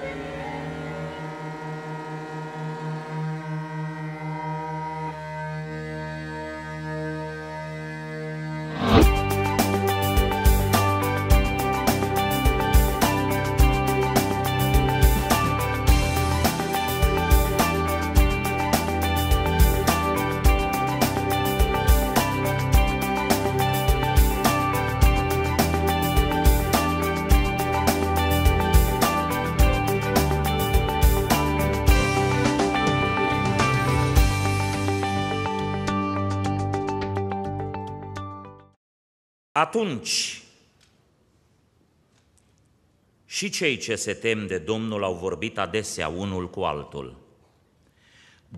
Thank you. Atunci și cei ce se tem de Domnul au vorbit adesea unul cu altul.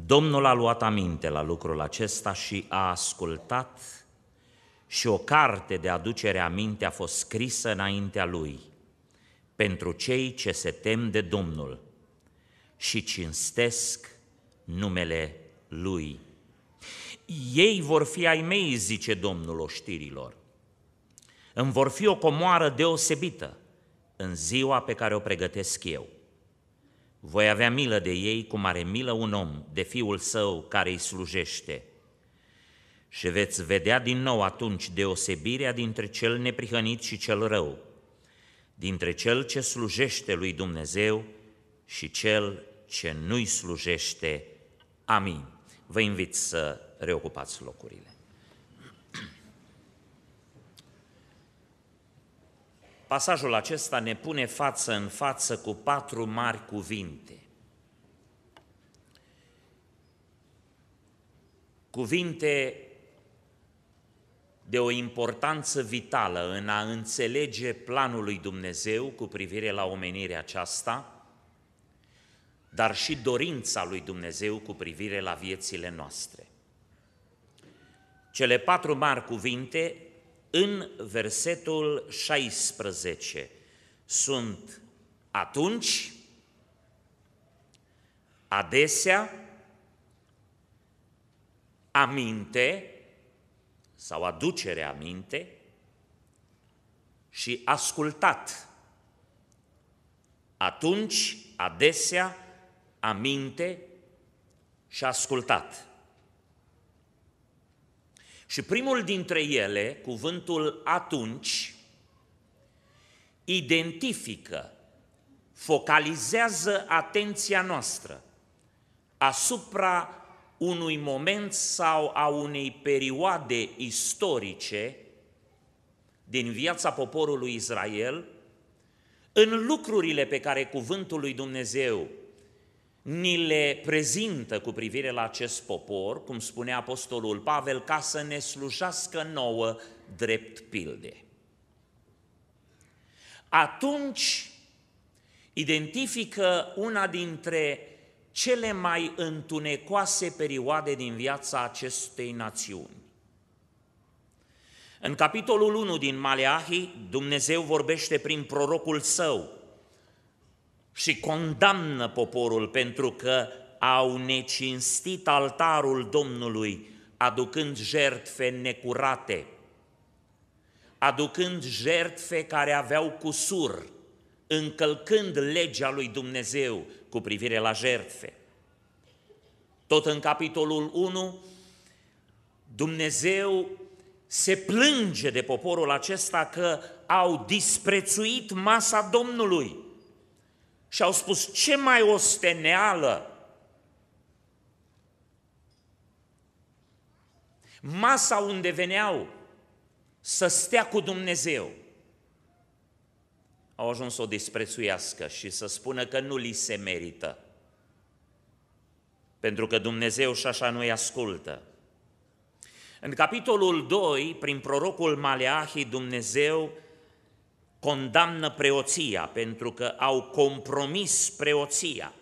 Domnul a luat aminte la lucrul acesta și a ascultat și o carte de aducere minte a fost scrisă înaintea lui pentru cei ce se tem de Domnul și cinstesc numele lui. Ei vor fi ai mei, zice Domnul oștirilor îmi vor fi o comoară deosebită în ziua pe care o pregătesc eu. Voi avea milă de ei cum are milă un om de fiul său care îi slujește. Și veți vedea din nou atunci deosebirea dintre cel neprihănit și cel rău, dintre cel ce slujește lui Dumnezeu și cel ce nu-i slujește. Amin. Vă invit să reocupați locurile. Pasajul acesta ne pune față în față cu patru mari cuvinte. Cuvinte de o importanță vitală în a înțelege planul lui Dumnezeu cu privire la omenirea aceasta, dar și dorința lui Dumnezeu cu privire la viețile noastre. Cele patru mari cuvinte în versetul 16. Sunt atunci, adesea, aminte sau aducere aminte și ascultat. Atunci, adesea, aminte și ascultat. Și primul dintre ele, cuvântul atunci, identifică, focalizează atenția noastră asupra unui moment sau a unei perioade istorice din viața poporului Israel, în lucrurile pe care cuvântul lui Dumnezeu ni le prezintă cu privire la acest popor, cum spune Apostolul Pavel, ca să ne slujească nouă drept pilde. Atunci identifică una dintre cele mai întunecoase perioade din viața acestei națiuni. În capitolul 1 din Maleahi, Dumnezeu vorbește prin prorocul său și condamnă poporul pentru că au necinstit altarul Domnului, aducând jertfe necurate, aducând jertfe care aveau cusur, încălcând legea lui Dumnezeu cu privire la jertfe. Tot în capitolul 1, Dumnezeu se plânge de poporul acesta că au disprețuit masa Domnului și au spus, ce mai osteneală! Masa unde veneau să stea cu Dumnezeu, au ajuns să o disprețuiască și să spună că nu li se merită, pentru că Dumnezeu și așa nu-i ascultă. În capitolul 2, prin prorocul Maleahii, Dumnezeu condamnă preoția pentru că au compromis preoția.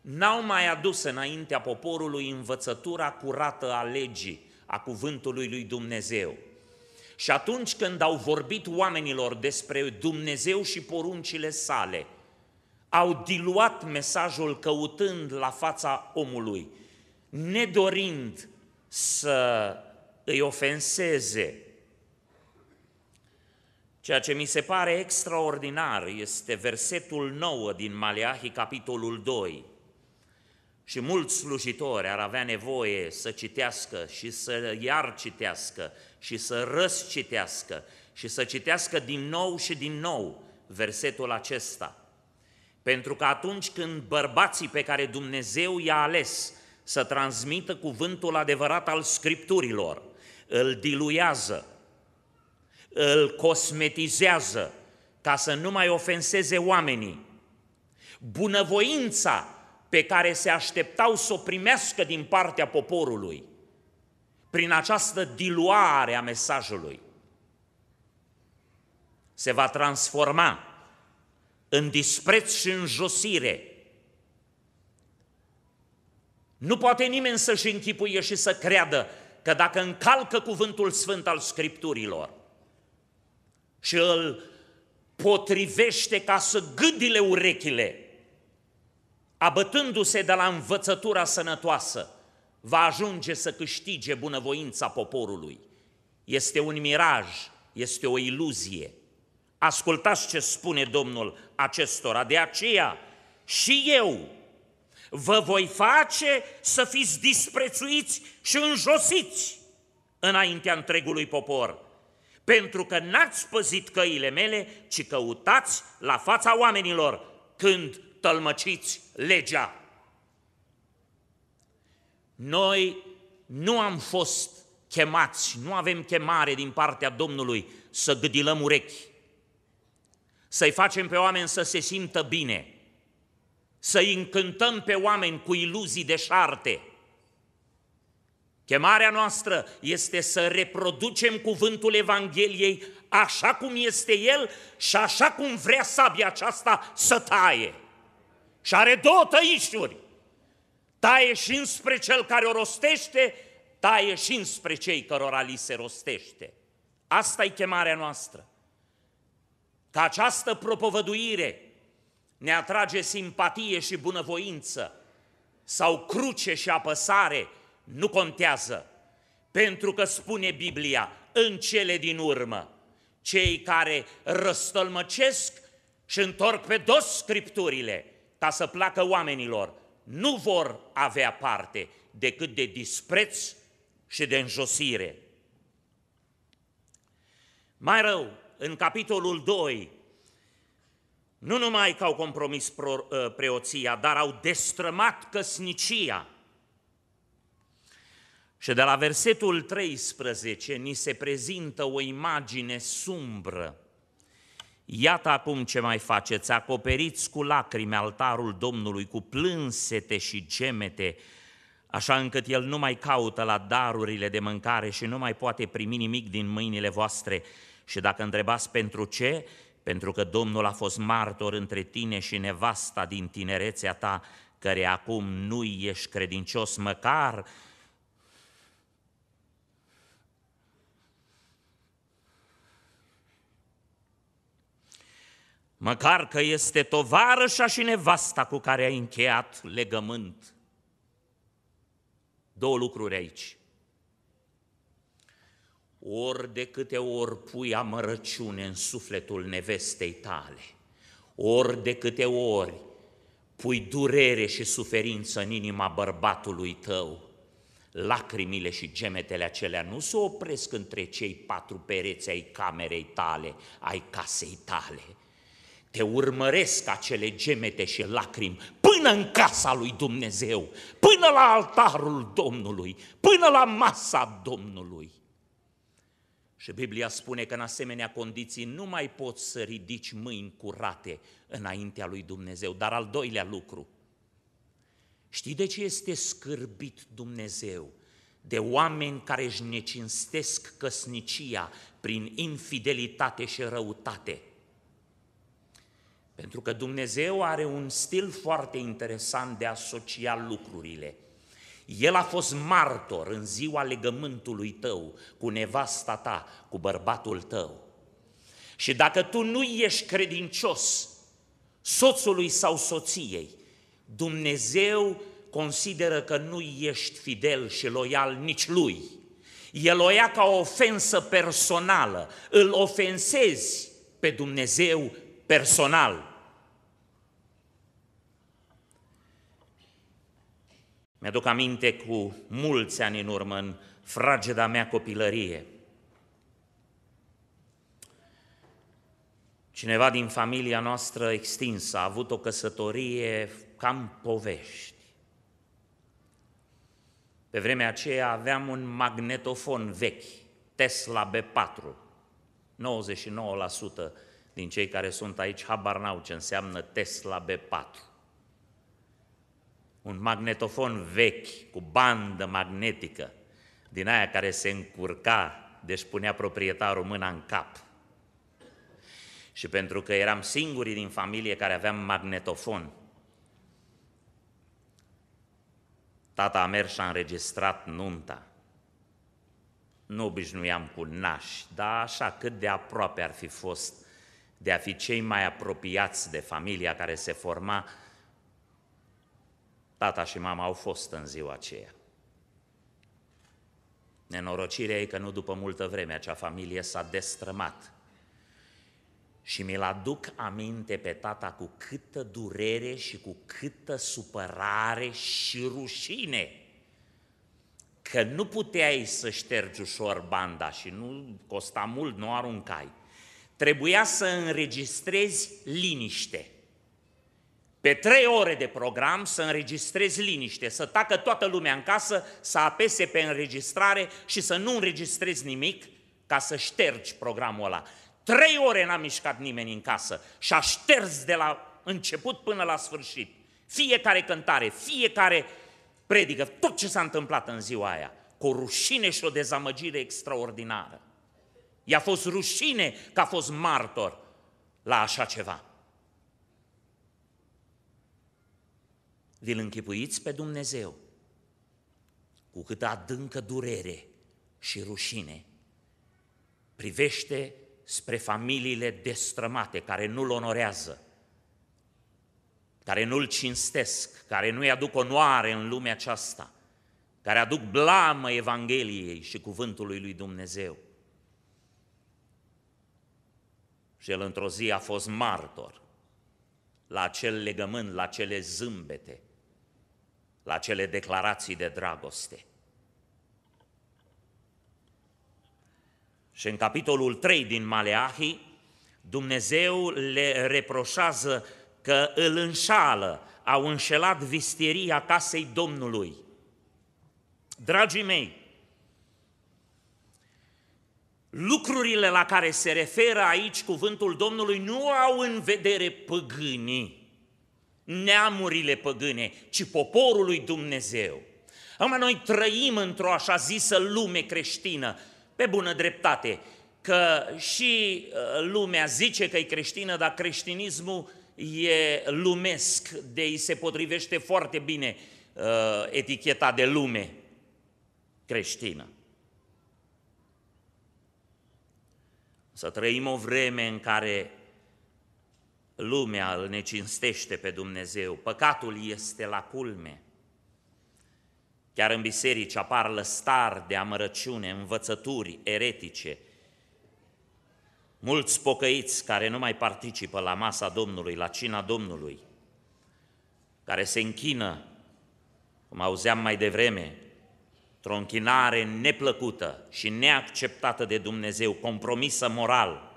N-au mai adus înaintea poporului învățătura curată a legii, a cuvântului lui Dumnezeu. Și atunci când au vorbit oamenilor despre Dumnezeu și poruncile sale, au diluat mesajul căutând la fața omului, nedorind să îi ofenseze, Ceea ce mi se pare extraordinar este versetul 9 din Maleahi, capitolul 2. Și mulți slujitori ar avea nevoie să citească și să iar citească și să răscitească și să citească din nou și din nou versetul acesta. Pentru că atunci când bărbații pe care Dumnezeu i-a ales să transmită cuvântul adevărat al Scripturilor, îl diluează, îl cosmetizează ca să nu mai ofenseze oamenii. Bunăvoința pe care se așteptau să o primească din partea poporului, prin această diluare a mesajului, se va transforma în dispreț și în josire. Nu poate nimeni să-și închipuie și să creadă că dacă încalcă cuvântul sfânt al Scripturilor, și îl potrivește ca să gâdile urechile, abătându-se de la învățătura sănătoasă, va ajunge să câștige bunăvoința poporului. Este un miraj, este o iluzie. Ascultați ce spune Domnul acestora. De aceea și eu vă voi face să fiți disprețuiți și înjosiți înaintea întregului popor pentru că n-ați păzit căile mele, ci căutați la fața oamenilor când tălmăciți legea. Noi nu am fost chemați, nu avem chemare din partea Domnului să gâdilăm urechi, să-i facem pe oameni să se simtă bine, să-i încântăm pe oameni cu iluzii șarte – Chemarea noastră este să reproducem cuvântul Evangheliei așa cum este el și așa cum vrea sabia aceasta să taie. Și are două tăișuri. Taie și înspre cel care o rostește, taie și înspre cei cărora li se rostește. Asta e chemarea noastră. Ca această propovăduire ne atrage simpatie și bunăvoință sau cruce și apăsare – nu contează, pentru că spune Biblia, în cele din urmă, cei care răstălmăcesc și întorc pe dos scripturile ca să placă oamenilor, nu vor avea parte decât de dispreț și de înjosire. Mai rău, în capitolul 2, nu numai că au compromis uh, preoția, dar au destrămat căsnicia – și de la versetul 13 ni se prezintă o imagine sumbră. Iată acum ce mai faceți, acoperiți cu lacrime altarul Domnului, cu plânsete și gemete, așa încât el nu mai caută la darurile de mâncare și nu mai poate primi nimic din mâinile voastre. Și dacă întrebați pentru ce, pentru că Domnul a fost martor între tine și nevasta din tinerețea ta, care acum nu ești credincios măcar, măcar că este tovarășa și nevasta cu care ai încheiat legământ. Două lucruri aici. Ori de câte ori pui amărăciune în sufletul nevestei tale, ori de câte ori pui durere și suferință în inima bărbatului tău, lacrimile și gemetele acelea nu se opresc între cei patru pereți ai camerei tale, ai casei tale, te urmăresc acele gemete și lacrimi până în casa lui Dumnezeu, până la altarul Domnului, până la masa Domnului. Și Biblia spune că în asemenea condiții nu mai poți să ridici mâini curate înaintea lui Dumnezeu. Dar al doilea lucru, știi de ce este scârbit Dumnezeu? De oameni care își necinstesc căsnicia prin infidelitate și răutate – pentru că Dumnezeu are un stil foarte interesant de a asocia lucrurile. El a fost martor în ziua legământului tău cu nevasta ta, cu bărbatul tău. Și dacă tu nu ești credincios soțului sau soției, Dumnezeu consideră că nu ești fidel și loial nici lui. El o ia ca o ofensă personală, îl ofensezi pe Dumnezeu personal. Mi-aduc aminte cu mulți ani în urmă, în frageda mea copilărie. Cineva din familia noastră extinsă a avut o căsătorie cam povești. Pe vremea aceea aveam un magnetofon vechi, Tesla B4, din cei care sunt aici habar n-au ce înseamnă Tesla B4. Un magnetofon vechi cu bandă magnetică, din aia care se încurca, deci punea proprietarul mâna în cap. Și pentru că eram singurii din familie care aveam magnetofon, tata a mers și a înregistrat nunta. Nu obișnuiam cu nași, dar așa cât de aproape ar fi fost de a fi cei mai apropiați de familia care se forma, tata și mama au fost în ziua aceea. Nenorocirea e că nu după multă vreme acea familie s-a destrămat. Și mi-l aduc aminte pe tata cu câtă durere și cu câtă supărare și rușine că nu puteai să ștergi ușor banda și nu costa mult, nu aruncai trebuia să înregistrezi liniște. Pe trei ore de program să înregistrezi liniște, să tacă toată lumea în casă, să apese pe înregistrare și să nu înregistrezi nimic ca să ștergi programul ăla. Trei ore n-a mișcat nimeni în casă și a șters de la început până la sfârșit. Fiecare cântare, fiecare predică, tot ce s-a întâmplat în ziua aia, cu o rușine și o dezamăgire extraordinară. I-a fost rușine că a fost martor la așa ceva. Vi-l închipuiți pe Dumnezeu cu câtă adâncă durere și rușine privește spre familiile destrămate care nu-L onorează, care nu-L cinstesc, care nu-i aduc onoare în lumea aceasta, care aduc blamă Evangheliei și cuvântului lui Dumnezeu. Și el într-o zi a fost martor la acel legământ, la cele zâmbete, la cele declarații de dragoste. Și în capitolul 3 din Maleahi, Dumnezeu le reproșează că îl înșală, au înșelat visteria casei Domnului. Dragii mei, lucrurile la care se referă aici cuvântul Domnului nu au în vedere păgânii, neamurile păgâne, ci poporul lui Dumnezeu. Acum noi trăim într-o așa zisă lume creștină, pe bună dreptate, că și uh, lumea zice că e creștină, dar creștinismul e lumesc, de îi se potrivește foarte bine uh, eticheta de lume creștină. Să trăim o vreme în care lumea îl necinstește pe Dumnezeu, păcatul este la culme. Chiar în biserici apar lăstar de amărăciune, învățături eretice, mulți pocăiți care nu mai participă la masa Domnului, la cina Domnului, care se închină, cum auzeam mai devreme, într-o închinare neplăcută și neacceptată de Dumnezeu, compromisă moral,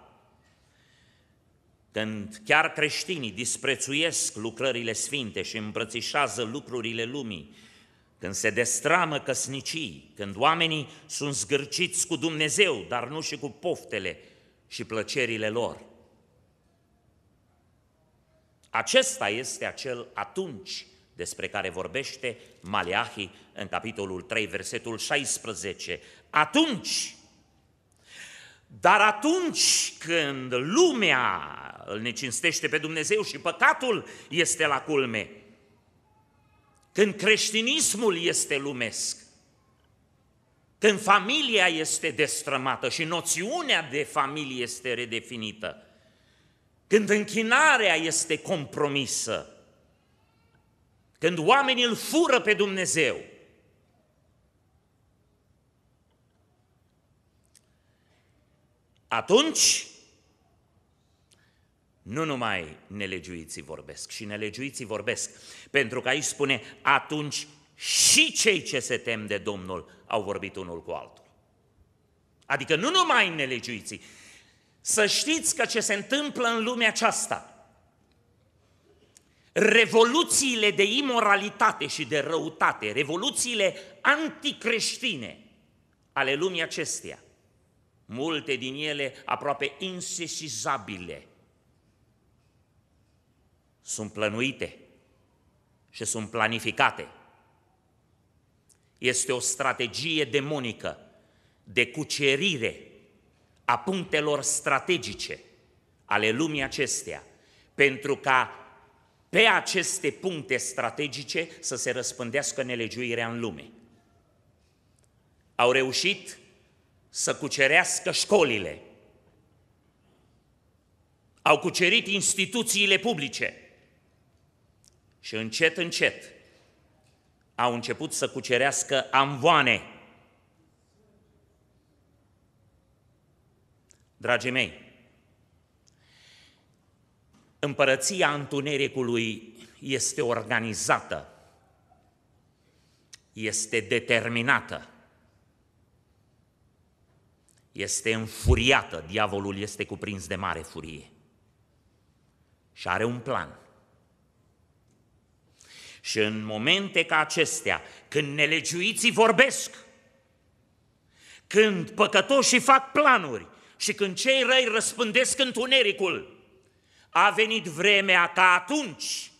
când chiar creștinii disprețuiesc lucrările sfinte și îmbrățișează lucrurile lumii, când se destramă căsnicii, când oamenii sunt zgârciți cu Dumnezeu, dar nu și cu poftele și plăcerile lor. Acesta este acel atunci despre care vorbește Maleahi în capitolul 3, versetul 16. Atunci, dar atunci când lumea îl necinstește pe Dumnezeu și păcatul este la culme, când creștinismul este lumesc, când familia este destrămată și noțiunea de familie este redefinită, când închinarea este compromisă, când oamenii îl fură pe Dumnezeu. Atunci, nu numai nelegiuiții vorbesc, și nelegiuiții vorbesc, pentru că aici spune, atunci și cei ce se tem de Domnul au vorbit unul cu altul. Adică nu numai nelegiuiții. Să știți că ce se întâmplă în lumea aceasta – revoluțiile de imoralitate și de răutate, revoluțiile anticreștine ale lumii acesteia, multe din ele aproape insesizabile, sunt plănuite și sunt planificate. Este o strategie demonică de cucerire a punctelor strategice ale lumii acesteia, pentru ca pe aceste puncte strategice să se răspândească nelegiuirea în lume. Au reușit să cucerească școlile, au cucerit instituțiile publice și încet, încet au început să cucerească amvoane. Dragii mei, Împărăția Întunericului este organizată, este determinată, este înfuriată, diavolul este cuprins de mare furie și are un plan. Și în momente ca acestea, când nelegiuiții vorbesc, când păcătoșii fac planuri și când cei răi răspândesc întunericul, a venit vremea ta atunci.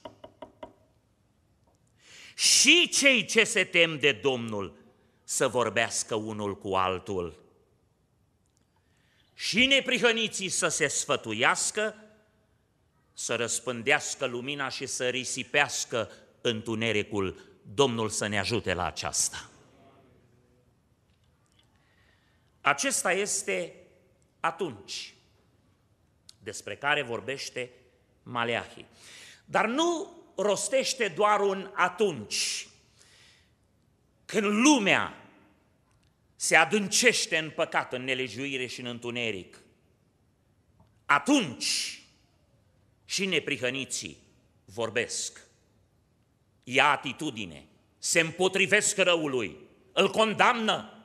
Și cei ce se tem de Domnul să vorbească unul cu altul. Și neprihăniții să se sfătuiască, să răspândească lumina și să risipească întunericul. Domnul să ne ajute la aceasta. Acesta este atunci despre care vorbește Maleahi. Dar nu rostește doar un atunci, când lumea se adâncește în păcat, în nelegiuire și în întuneric. Atunci și neprihăniții vorbesc. Ia atitudine, se împotrivesc răului, îl condamnă,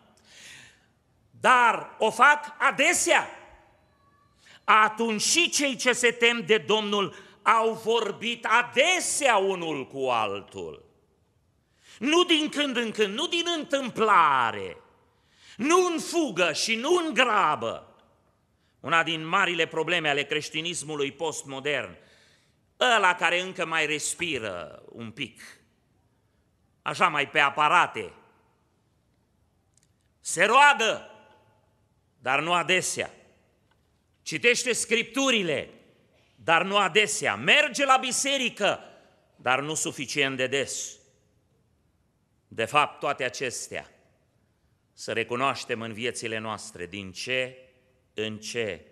dar o fac adesea atunci și cei ce se tem de Domnul au vorbit adesea unul cu altul. Nu din când în când, nu din întâmplare, nu în fugă și nu în grabă. Una din marile probleme ale creștinismului postmodern, ăla care încă mai respiră un pic, așa mai pe aparate, se roagă, dar nu adesea citește Scripturile, dar nu adesea, merge la biserică, dar nu suficient de des. De fapt, toate acestea să recunoaștem în viețile noastre din ce în ce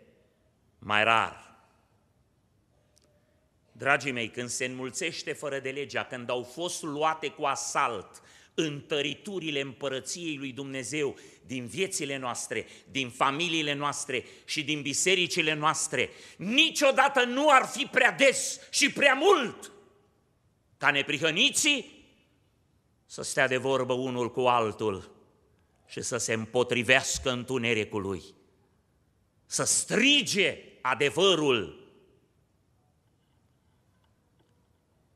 mai rar. Dragii mei, când se înmulțește fără de legea, când au fost luate cu asalt întăriturile împărăției lui Dumnezeu din viețile noastre, din familiile noastre și din bisericile noastre, niciodată nu ar fi prea des și prea mult ca neprihăniții să stea de vorbă unul cu altul și să se împotrivească întunericului, să strige adevărul.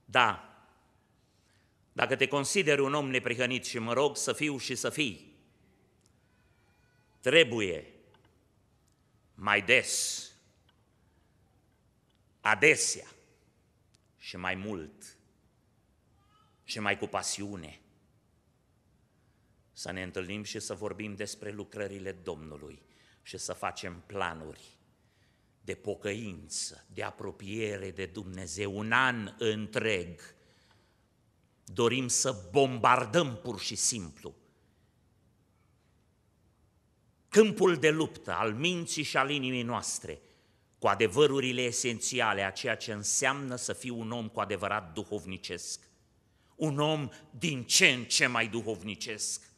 Da, dacă te consideri un om neprihănit și mă rog să fiu și să fii, trebuie mai des, adesea și mai mult și mai cu pasiune să ne întâlnim și să vorbim despre lucrările Domnului și să facem planuri de pocăință, de apropiere de Dumnezeu, un an întreg dorim să bombardăm pur și simplu câmpul de luptă al minții și al inimii noastre cu adevărurile esențiale a ceea ce înseamnă să fii un om cu adevărat duhovnicesc, un om din ce în ce mai duhovnicesc.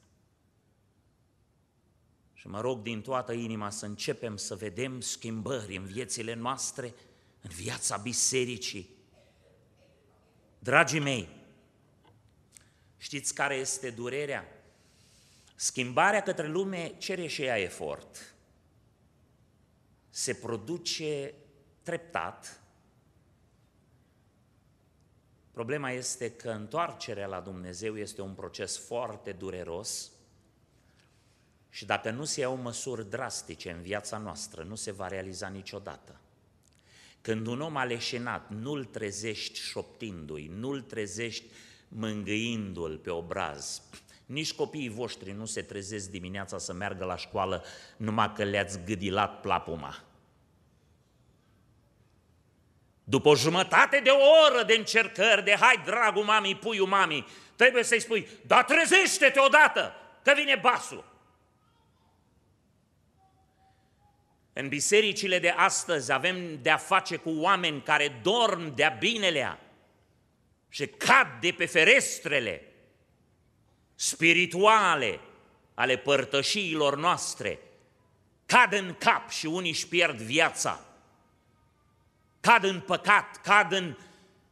Și mă rog din toată inima să începem să vedem schimbări în viețile noastre, în viața bisericii. Dragii mei, Știți care este durerea? Schimbarea către lume cere și ea efort. Se produce treptat. Problema este că întoarcerea la Dumnezeu este un proces foarte dureros și dacă nu se iau măsuri drastice în viața noastră, nu se va realiza niciodată. Când un om aleșinat nu-l trezești șoptindu-i, nu-l trezești uh, mângâindu-l pe obraz. Nici copiii voștri nu se trezesc dimineața să meargă la școală numai că le-ați gâdilat plapuma. După o jumătate de oră de încercări, de hai dragul mamii, puiul mamii, trebuie să-i spui, da trezește-te odată, că vine basul. În bisericile de astăzi avem de-a face cu oameni care dorm de-a binelea, și cad de pe ferestrele spirituale ale părtășiilor noastre, cad în cap și unii își pierd viața, cad în păcat, cad în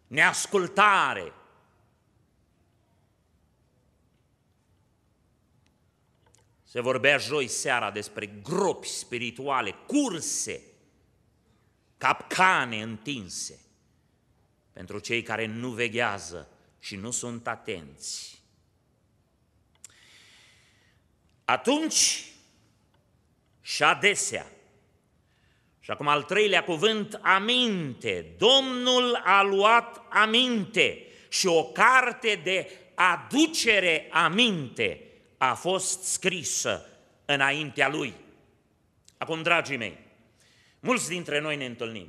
neascultare. Se vorbea joi seara despre gropi spirituale, curse, capcane întinse pentru cei care nu veghează și nu sunt atenți. Atunci și adesea, și acum al treilea cuvânt, aminte. Domnul a luat aminte și o carte de aducere aminte a fost scrisă înaintea lui. Acum, dragii mei, mulți dintre noi ne întâlnim.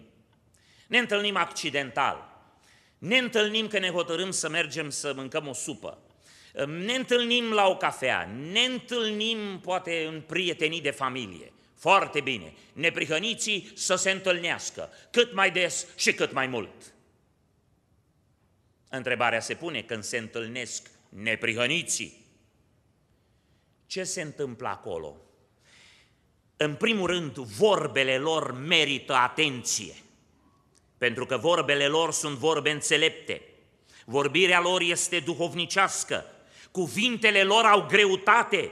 Ne întâlnim accidental. Ne întâlnim că ne hotărâm să mergem să mâncăm o supă, ne întâlnim la o cafea, ne întâlnim poate în prietenii de familie. Foarte bine, neprihăniții să se întâlnească cât mai des și cât mai mult. Întrebarea se pune când se întâlnesc neprihăniții. Ce se întâmplă acolo? În primul rând, vorbele lor merită atenție pentru că vorbele lor sunt vorbe înțelepte, vorbirea lor este duhovnicească, cuvintele lor au greutate,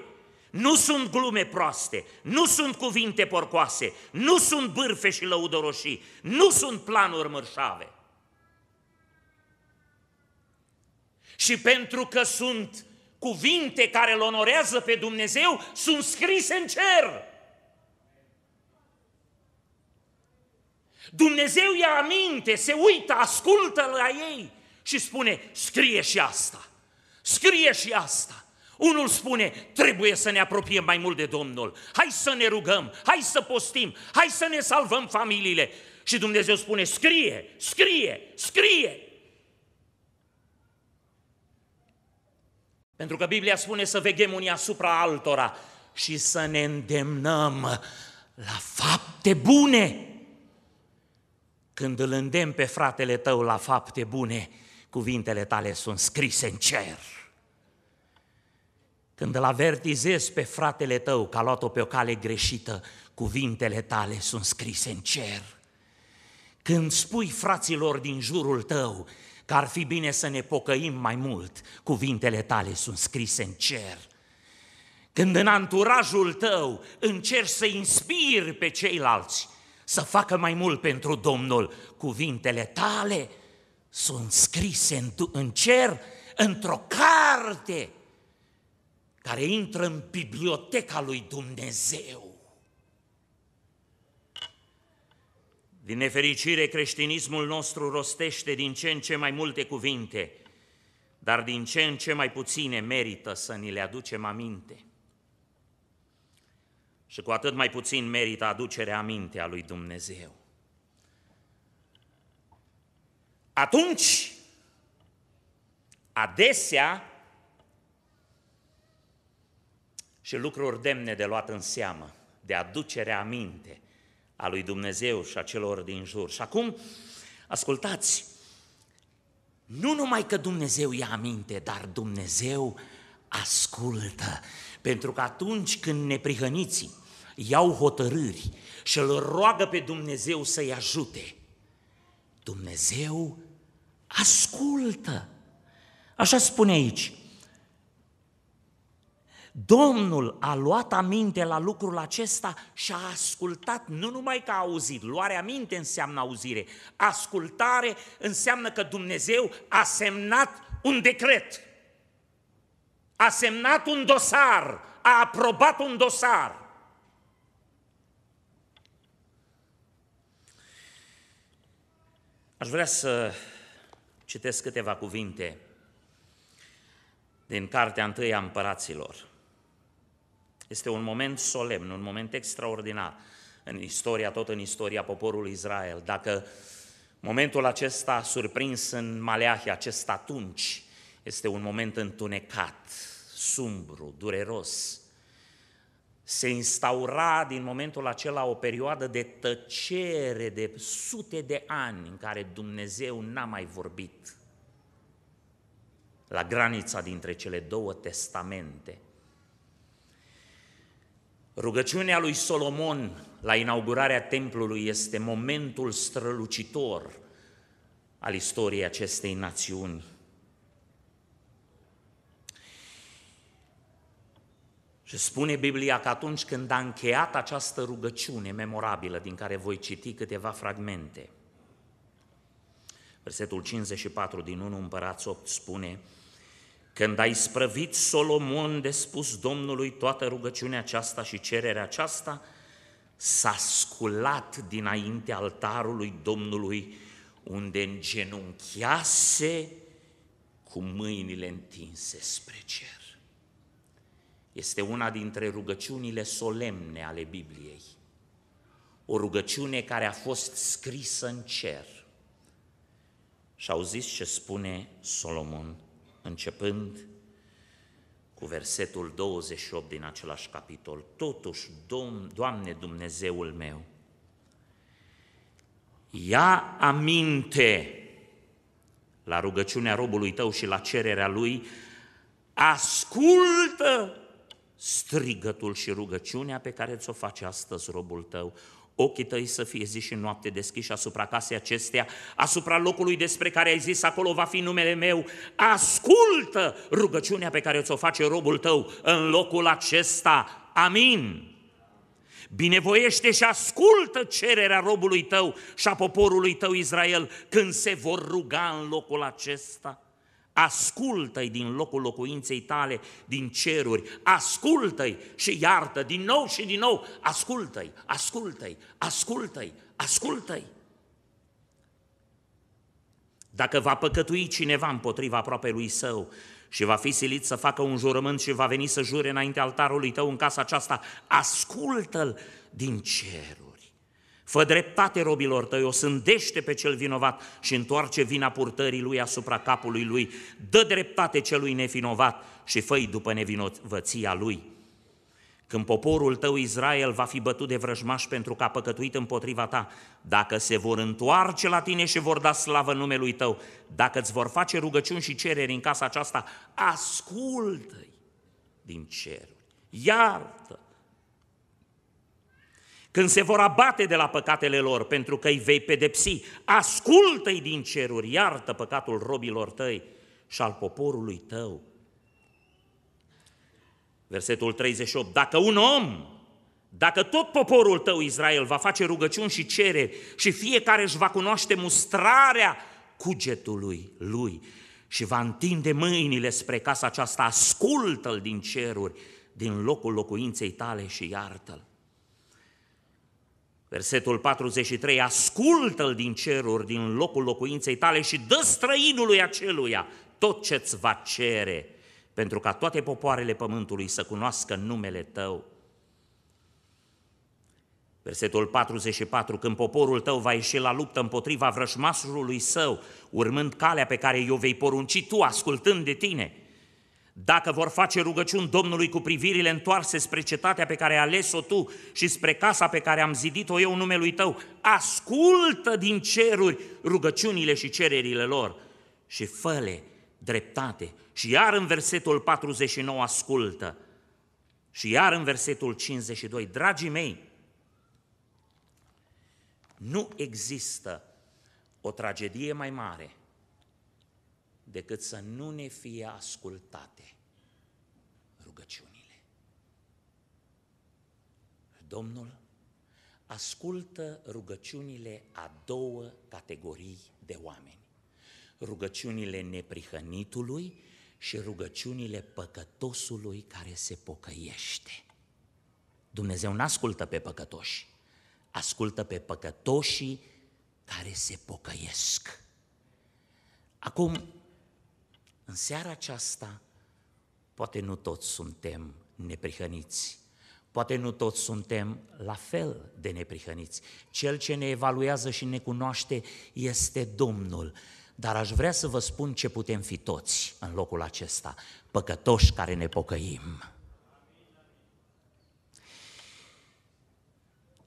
nu sunt glume proaste, nu sunt cuvinte porcoase, nu sunt bârfe și lăudoroșii, nu sunt planuri mărșave. Și pentru că sunt cuvinte care îl onorează pe Dumnezeu, sunt scrise în cer. Dumnezeu ia aminte, se uită, ascultă la ei și spune, scrie și asta, scrie și asta. Unul spune, trebuie să ne apropiem mai mult de Domnul, hai să ne rugăm, hai să postim, hai să ne salvăm familiile. Și Dumnezeu spune, scrie, scrie, scrie. Pentru că Biblia spune să veghem unii asupra altora și să ne îndemnăm la fapte bune. Când îl îndemn pe fratele tău la fapte bune, cuvintele tale sunt scrise în cer. Când îl avertizezi pe fratele tău că a luat-o pe o cale greșită, cuvintele tale sunt scrise în cer. Când spui fraților din jurul tău că ar fi bine să ne pocăim mai mult, cuvintele tale sunt scrise în cer. Când în anturajul tău încerci să inspiri pe ceilalți, să facă mai mult pentru Domnul. Cuvintele tale sunt scrise în, în cer, într-o carte care intră în biblioteca lui Dumnezeu. Din nefericire, creștinismul nostru rostește din ce în ce mai multe cuvinte, dar din ce în ce mai puține merită să ni le aducem aminte și cu atât mai puțin merită aducerea mintea lui Dumnezeu. Atunci, adesea, și lucruri demne de luat în seamă, de aducerea aminte a lui Dumnezeu și a celor din jur. Și acum, ascultați, nu numai că Dumnezeu ia aminte, dar Dumnezeu ascultă. Pentru că atunci când neprihăniții iau hotărâri și îl roagă pe Dumnezeu să-i ajute. Dumnezeu ascultă. Așa spune aici. Domnul a luat aminte la lucrul acesta și a ascultat, nu numai că a auzit, luarea aminte înseamnă auzire, ascultare înseamnă că Dumnezeu a semnat un decret, a semnat un dosar, a aprobat un dosar. Aș vrea să citesc câteva cuvinte din Cartea Întâi a Împăraților. Este un moment solemn, un moment extraordinar în istoria, tot în istoria poporului Israel. Dacă momentul acesta surprins în Maleahi, acest atunci, este un moment întunecat, sumbru, dureros, se instaura din momentul acela o perioadă de tăcere de sute de ani în care Dumnezeu n-a mai vorbit. La granița dintre cele două testamente. Rugăciunea lui Solomon la inaugurarea templului este momentul strălucitor al istoriei acestei națiuni. Și spune Biblia că atunci când a încheiat această rugăciune memorabilă, din care voi citi câteva fragmente, versetul 54 din 1 Împărați 8 spune, când ai sprăvit Solomon de spus Domnului toată rugăciunea aceasta și cererea aceasta, s-a sculat dinainte altarului Domnului, unde îngenunchiase cu mâinile întinse spre cer. Este una dintre rugăciunile solemne ale Bibliei. O rugăciune care a fost scrisă în cer. Și zis ce spune Solomon, începând cu versetul 28 din același capitol. Totuși, Doamne Dumnezeul meu, ia aminte la rugăciunea robului tău și la cererea lui, ascultă strigătul și rugăciunea pe care ți-o face astăzi robul tău, ochii tăi să fie zi și noapte deschiși asupra casei acesteia, asupra locului despre care ai zis, acolo va fi numele meu, ascultă rugăciunea pe care ți-o face robul tău în locul acesta. Amin. Binevoiește și ascultă cererea robului tău și a poporului tău Israel când se vor ruga în locul acesta ascultă-i din locul locuinței tale din ceruri, ascultă-i și iartă din nou și din nou, ascultă-i, ascultă-i, ascultă-i, ascultă-i. Dacă va păcătui cineva împotriva aproape lui său și va fi silit să facă un jurământ și va veni să jure înainte altarului tău în casa aceasta, ascultă-l din ceruri. Fă dreptate robilor tăi, o sândește pe cel vinovat și întoarce vina purtării lui asupra capului lui. Dă dreptate celui nevinovat și fă după nevinovăția lui. Când poporul tău Israel va fi bătut de vrăjmaș pentru că a păcătuit împotriva ta, dacă se vor întoarce la tine și vor da slavă numelui tău, dacă îți vor face rugăciuni și cereri în casa aceasta, ascultă-i din ceruri, iartă când se vor abate de la păcatele lor, pentru că îi vei pedepsi, ascultă-i din ceruri, iartă păcatul robilor tăi și al poporului tău. Versetul 38, dacă un om, dacă tot poporul tău Israel va face rugăciuni și cereri și fiecare își va cunoaște mustrarea cugetului lui și va întinde mâinile spre casa aceasta, ascultă-l din ceruri, din locul locuinței tale și iartă-l. Versetul 43, ascultă-l din ceruri, din locul locuinței tale și dă străinului aceluia tot ce-ți va cere, pentru ca toate popoarele pământului să cunoască numele tău. Versetul 44, când poporul tău va ieși la luptă împotriva vrășmașului său, urmând calea pe care i-o vei porunci tu, ascultând de tine – dacă vor face rugăciuni Domnului cu privirile întoarse spre cetatea pe care ai ales-o tu și spre casa pe care am zidit-o eu numelui tău, ascultă din ceruri rugăciunile și cererile lor și făle dreptate. Și iar în versetul 49 ascultă. Și iar în versetul 52, dragii mei, nu există o tragedie mai mare – decât să nu ne fie ascultate rugăciunile. Domnul ascultă rugăciunile a două categorii de oameni. Rugăciunile neprihănitului și rugăciunile păcătosului care se pocăiește. Dumnezeu nu ascultă pe păcătoși, ascultă pe păcătoșii care se pocăiesc. Acum, în seara aceasta, poate nu toți suntem neprihăniți, poate nu toți suntem la fel de neprihăniți. Cel ce ne evaluează și ne cunoaște este Domnul. Dar aș vrea să vă spun ce putem fi toți în locul acesta, păcătoși care ne pocăim.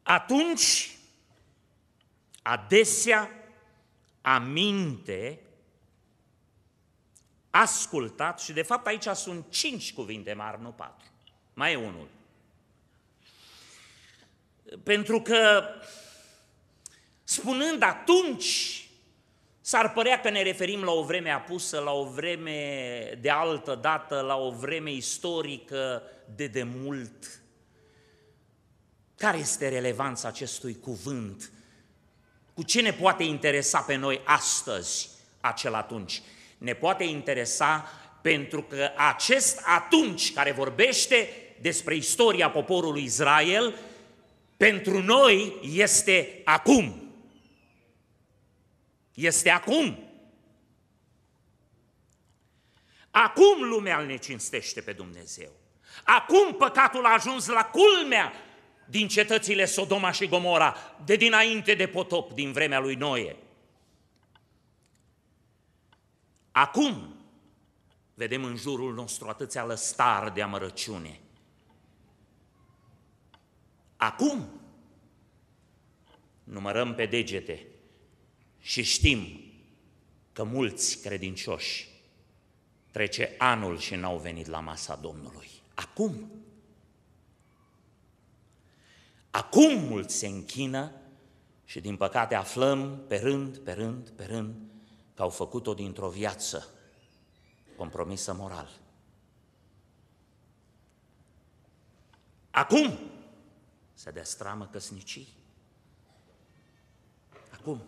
Atunci, adesea, aminte ascultat și de fapt aici sunt cinci cuvinte mari, nu patru. Mai e unul. Pentru că spunând atunci, s-ar părea că ne referim la o vreme apusă, la o vreme de altă dată, la o vreme istorică de demult. Care este relevanța acestui cuvânt? Cu ce ne poate interesa pe noi astăzi acel atunci? ne poate interesa pentru că acest atunci care vorbește despre istoria poporului Israel, pentru noi este acum. Este acum. Acum lumea îl necinstește pe Dumnezeu. Acum păcatul a ajuns la culmea din cetățile Sodoma și Gomora, de dinainte de potop, din vremea lui Noe. Acum vedem în jurul nostru atâția lăstar de amărăciune. Acum numărăm pe degete și știm că mulți credincioși trece anul și n-au venit la masa Domnului. Acum. Acum mulți se închină și din păcate aflăm pe rând, pe rând, pe rând că au făcut-o dintr-o viață compromisă moral. Acum se destramă căsnicii. Acum.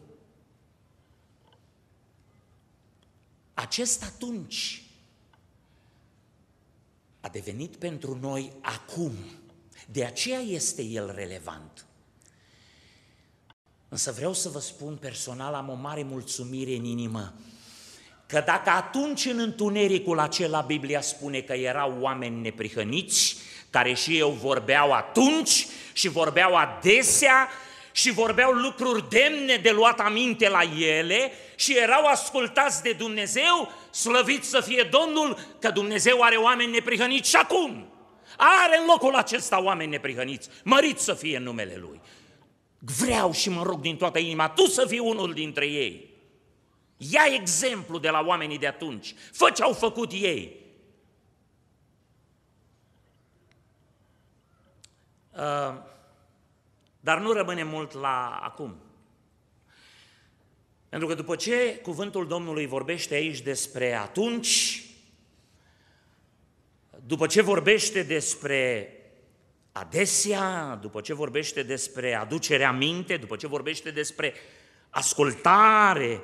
Acest atunci a devenit pentru noi acum. De aceea este el relevant. Însă vreau să vă spun personal, am o mare mulțumire în inimă că dacă atunci în întunericul acela Biblia spune că erau oameni neprihăniți, care și eu vorbeau atunci și vorbeau adesea și vorbeau lucruri demne de luat aminte la ele și erau ascultați de Dumnezeu, slăvit să fie Domnul, că Dumnezeu are oameni neprihăniți și acum. Are în locul acesta oameni neprihăniți, mărit să fie numele Lui vreau și mă rog din toată inima, tu să fii unul dintre ei. Ia exemplu de la oamenii de atunci, fă ce au făcut ei. Uh, dar nu rămâne mult la acum. Pentru că după ce cuvântul Domnului vorbește aici despre atunci, după ce vorbește despre Adesea, după ce vorbește despre aducerea minte, după ce vorbește despre ascultare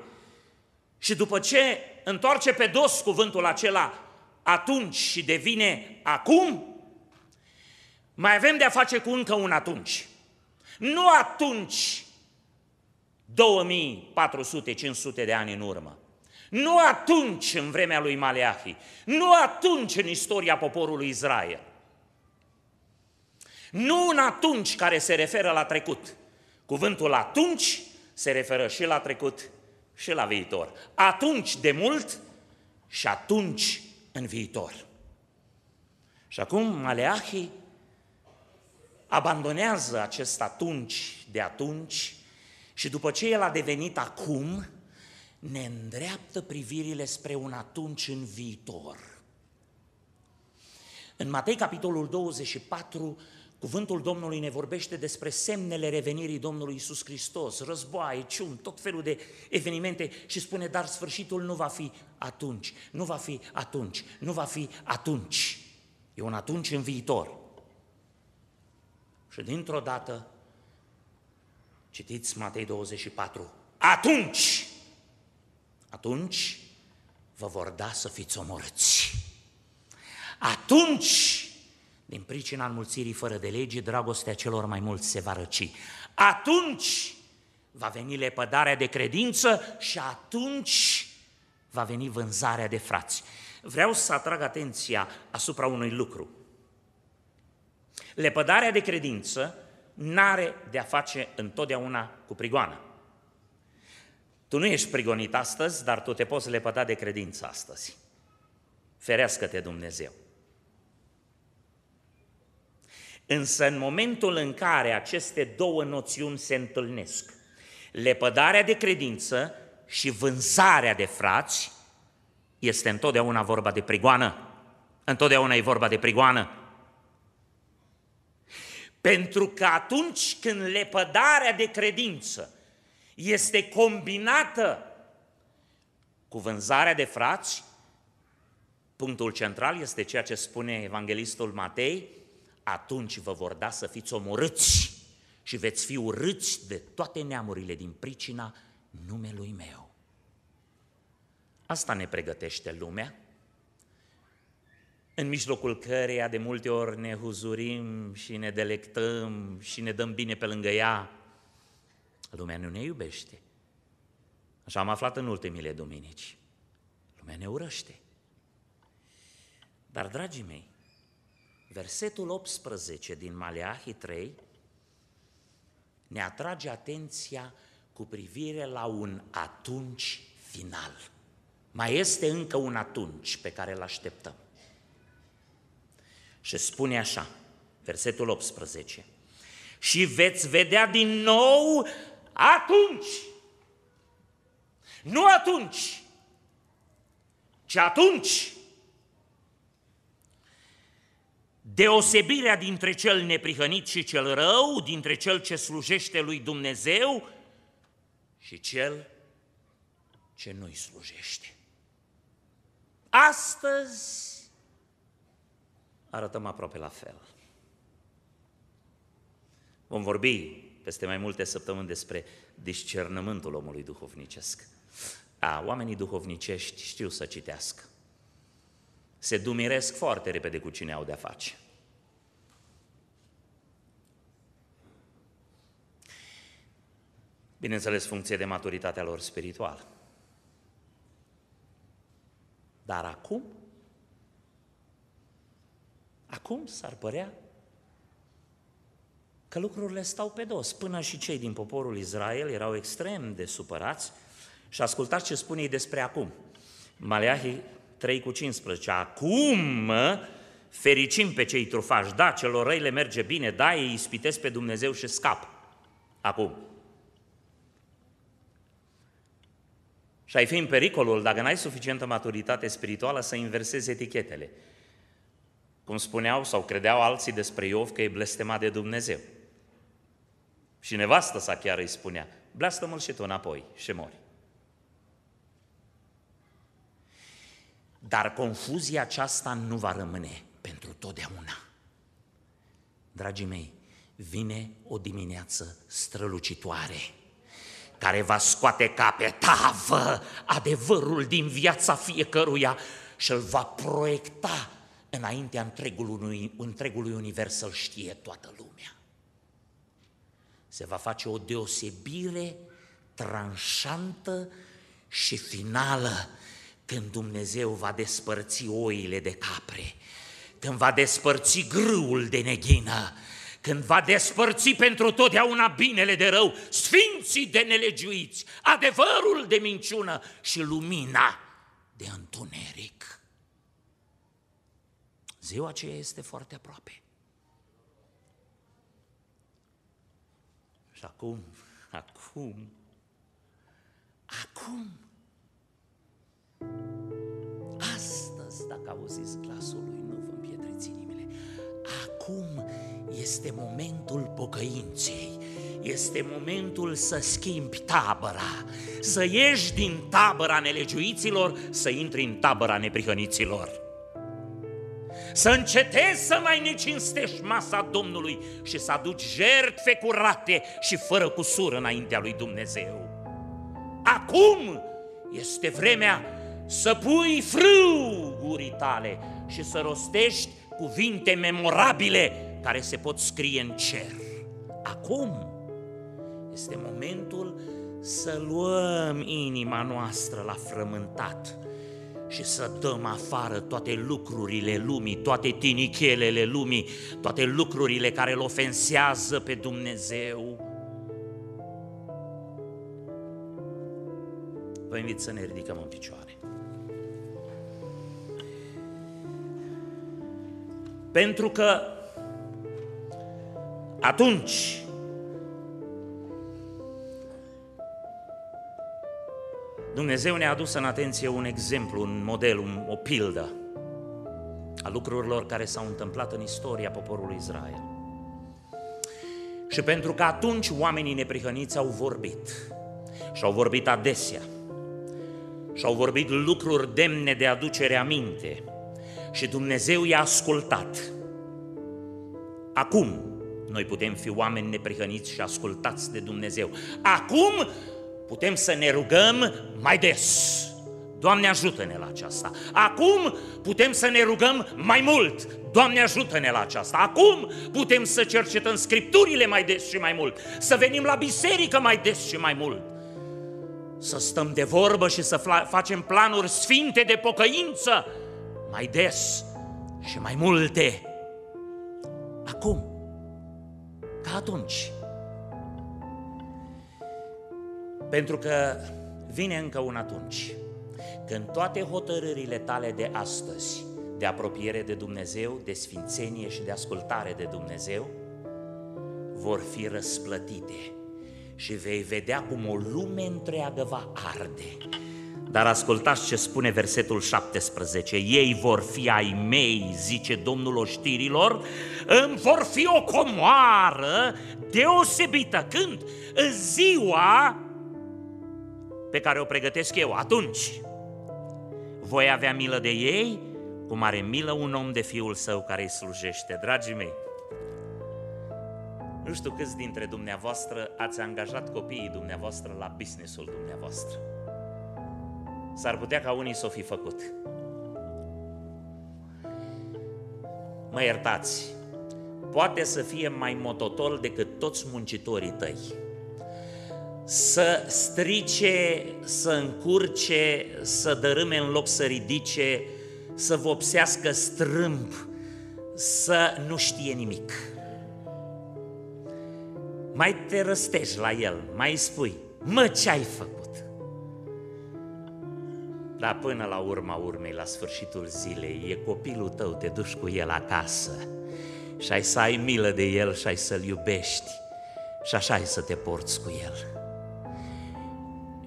și după ce întoarce pe dos cuvântul acela atunci și devine acum, mai avem de-a face cu încă un atunci. Nu atunci 2400-500 de ani în urmă. Nu atunci în vremea lui Maleahi. Nu atunci în istoria poporului Israel nu un atunci care se referă la trecut. Cuvântul atunci se referă și la trecut și la viitor. Atunci de mult și atunci în viitor. Și acum Maleahi abandonează acest atunci de atunci și după ce el a devenit acum, ne îndreaptă privirile spre un atunci în viitor. În Matei, capitolul 24, Cuvântul Domnului ne vorbește despre semnele revenirii Domnului Isus Hristos, războaie, ciun, tot felul de evenimente și spune, dar sfârșitul nu va fi atunci, nu va fi atunci, nu va fi atunci. E un atunci în viitor. Și dintr-o dată, citiți Matei 24, atunci, atunci vă vor da să fiți omorâți. Atunci din pricina înmulțirii fără de lege, dragostea celor mai mulți se va răci. Atunci va veni lepădarea de credință și atunci va veni vânzarea de frați. Vreau să atrag atenția asupra unui lucru. Lepădarea de credință n-are de-a face întotdeauna cu prigoană. Tu nu ești prigonit astăzi, dar tu te poți lepăda de credință astăzi. Ferească-te Dumnezeu! Însă în momentul în care aceste două noțiuni se întâlnesc, lepădarea de credință și vânzarea de frați, este întotdeauna vorba de prigoană. Întotdeauna e vorba de prigoană. Pentru că atunci când lepădarea de credință este combinată cu vânzarea de frați, punctul central este ceea ce spune evanghelistul Matei, atunci vă vor da să fiți omorâți și veți fi urâți de toate neamurile din pricina numelui meu. Asta ne pregătește lumea, în mijlocul căreia de multe ori ne huzurim și ne delectăm și ne dăm bine pe lângă ea. Lumea nu ne iubește. Așa am aflat în ultimile duminici. Lumea ne urăște. Dar, dragii mei, versetul 18 din Maleahii 3 ne atrage atenția cu privire la un atunci final. Mai este încă un atunci pe care îl așteptăm. Și spune așa, versetul 18, și veți vedea din nou atunci, nu atunci, ci atunci, Deosebirea dintre cel neprihănit și cel rău, dintre cel ce slujește lui Dumnezeu și cel ce nu-i slujește. Astăzi arătăm aproape la fel. Vom vorbi peste mai multe săptămâni despre discernământul omului duhovnicesc. A, da, oamenii duhovnicești știu să citească. Se dumiresc foarte repede cu cine au de-a face. bineînțeles funcție de maturitatea lor spirituală. Dar acum, acum s-ar părea că lucrurile stau pe dos. Până și cei din poporul Israel erau extrem de supărați și ascultați ce spune ei despre acum. Maleahi 3 cu 15. Acum fericim pe cei trufași, da, celor răi le merge bine, da, ei ispitesc pe Dumnezeu și scap. Acum. Și ai fi în pericolul, dacă n-ai suficientă maturitate spirituală, să inversezi etichetele. Cum spuneau sau credeau alții despre Iov că e blestemat de Dumnezeu. Și nevastă sa chiar îi spunea, blestemă-l și tu înapoi și mori. Dar confuzia aceasta nu va rămâne pentru totdeauna. Dragii mei, vine o dimineață strălucitoare care va scoate ca pe tavă adevărul din viața fiecăruia și îl va proiecta înaintea întregului, întregului univers să-l știe toată lumea. Se va face o deosebire tranșantă și finală când Dumnezeu va despărți oile de capre, când va despărți grâul de neghină, când va despărți pentru totdeauna binele de rău, sfinții de nelegiuiți, adevărul de minciună și lumina de întuneric. Ziua aceea este foarte aproape. Și acum, acum, acum, astăzi, dacă auziți glasul lui acum este momentul pocăinței, este momentul să schimbi tabăra, să ieși din tabăra nelegiuiților, să intri în tabăra neprihăniților. Să încetezi să mai necinstești masa Domnului și să aduci jertfe curate și fără cusură înaintea lui Dumnezeu. Acum este vremea să pui frâu gurii tale și să rostești cuvinte memorabile care se pot scrie în cer. Acum este momentul să luăm inima noastră la frământat și să dăm afară toate lucrurile lumii, toate tinichelele lumii, toate lucrurile care îl ofensează pe Dumnezeu. Vă invit să ne ridicăm în picioare. Pentru că atunci Dumnezeu ne-a adus în atenție un exemplu, un model, un, o pildă a lucrurilor care s-au întâmplat în istoria poporului Israel. Și pentru că atunci oamenii neprihăniți au vorbit și au vorbit adesea și au vorbit lucruri demne de aducere aminte, și Dumnezeu i-a ascultat. Acum noi putem fi oameni neprihăniți și ascultați de Dumnezeu. Acum putem să ne rugăm mai des. Doamne ajută-ne la aceasta. Acum putem să ne rugăm mai mult. Doamne ajută-ne la aceasta. Acum putem să cercetăm scripturile mai des și mai mult. Să venim la biserică mai des și mai mult. Să stăm de vorbă și să facem planuri sfinte de pocăință mai des și mai multe. Acum, ca atunci. Pentru că vine încă un atunci, când toate hotărârile tale de astăzi, de apropiere de Dumnezeu, de sfințenie și de ascultare de Dumnezeu, vor fi răsplătite și vei vedea cum o lume întreagă va arde dar ascultați ce spune versetul 17. Ei vor fi ai mei, zice Domnul oștirilor, îmi vor fi o comoară deosebită. Când? În ziua pe care o pregătesc eu. Atunci voi avea milă de ei, cum are milă un om de fiul său care îi slujește. Dragii mei, nu știu câți dintre dumneavoastră ați angajat copiii dumneavoastră la businessul dumneavoastră. S-ar putea ca unii să o fi făcut. Mă iertați, poate să fie mai mototol decât toți muncitorii tăi. Să strice, să încurce, să dărâme în loc să ridice, să vopsească strâmb, să nu știe nimic. Mai te răstești la el, mai spui, mă, ce ai făcut? Dar până la urma urmei, la sfârșitul zilei, e copilul tău, te duci cu el acasă și ai să ai milă de el și ai să-l iubești și așa ai să te porți cu el.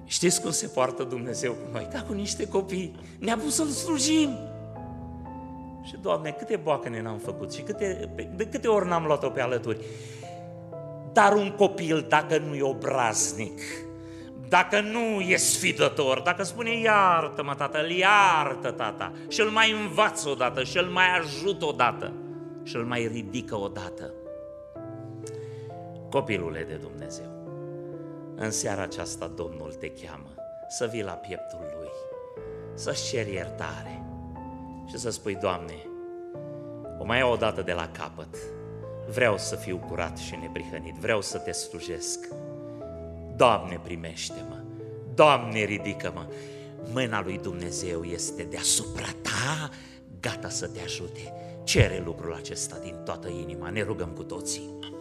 Știți cum se poartă Dumnezeu cu noi? Da, cu niște copii. Ne-a pus să-L slujim. Și, Doamne, câte boacăne n-am făcut și câte, de câte ori n-am luat-o pe alături. Dar un copil, dacă nu e obraznic, dacă nu e sfidător, dacă spune iartă-mă tată, îl iartă tata și îl mai învață odată și îl mai ajută odată și îl mai ridică odată. Copilule de Dumnezeu, în seara aceasta Domnul te cheamă să vii la pieptul Lui, să-și ceri iertare și să spui, Doamne, o mai iau odată de la capăt, vreau să fiu curat și neprihănit, vreau să te slujesc, Doamne, primește-mă! Doamne, ridică-mă! Mâna lui Dumnezeu este deasupra ta, gata să te ajute. Cere lucrul acesta din toată inima, ne rugăm cu toții.